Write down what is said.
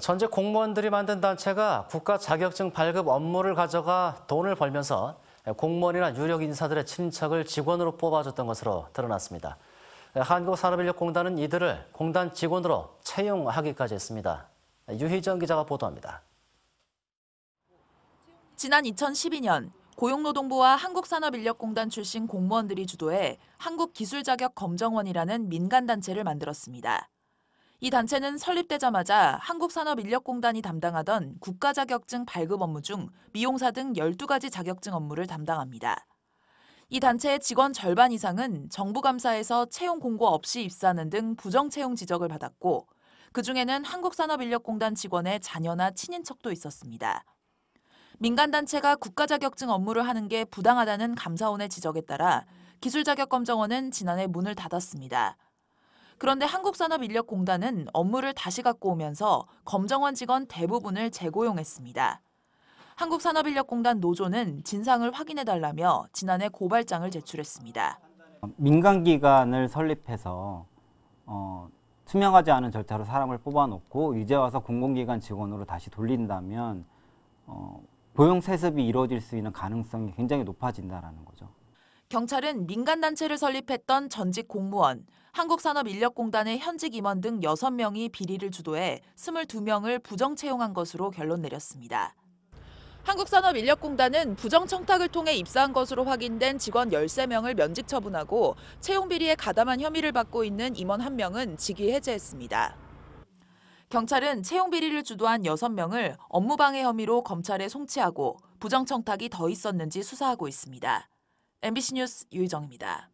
전직 공무원들이 만든 단체가 국가 자격증 발급 업무를 가져가 돈을 벌면서 공무원이나 유력 인사들의 친척을 직원으로 뽑아줬던 것으로 드러났습니다. 한국산업인력공단은 이들을 공단 직원으로 채용하기까지 했습니다. 유희정 기자가 보도합니다. 지난 2012년 고용노동부와 한국산업인력공단 출신 공무원들이 주도해 한국기술자격검정원이라는 민간단체를 만들었습니다. 이 단체는 설립되자마자 한국산업인력공단이 담당하던 국가자격증 발급 업무 중 미용사 등 12가지 자격증 업무를 담당합니다. 이 단체의 직원 절반 이상은 정부 감사에서 채용 공고 없이 입사하는 등 부정 채용 지적을 받았고 그중에는 한국산업인력공단 직원의 자녀나 친인척도 있었습니다. 민간단체가 국가자격증 업무를 하는 게 부당하다는 감사원의 지적에 따라 기술자격검정원은 지난해 문을 닫았습니다. 그런데 한국산업인력공단은 업무를 다시 갖고 오면서 검정원 직원 대부분을 재고용했습니다. 한국산업인력공단 노조는 진상을 확인해달라며 지난해 고발장을 제출했습니다. 민간기관을 설립해서 어, 투명하지 않은 절차로 사람을 뽑아놓고 이제 와서 공공기관 직원으로 다시 돌린다면 어, 고용 세습이 이루어질 수 있는 가능성이 굉장히 높아진다라는 거죠. 경찰은 민간단체를 설립했던 전직 공무원, 한국산업인력공단의 현직 임원 등 6명이 비리를 주도해 22명을 부정 채용한 것으로 결론 내렸습니다. 한국산업인력공단은 부정청탁을 통해 입사한 것으로 확인된 직원 13명을 면직 처분하고 채용 비리에 가담한 혐의를 받고 있는 임원 1명은 직위 해제했습니다. 경찰은 채용 비리를 주도한 6명을 업무방해 혐의로 검찰에 송치하고 부정청탁이 더 있었는지 수사하고 있습니다. MBC 뉴스 유희정입니다.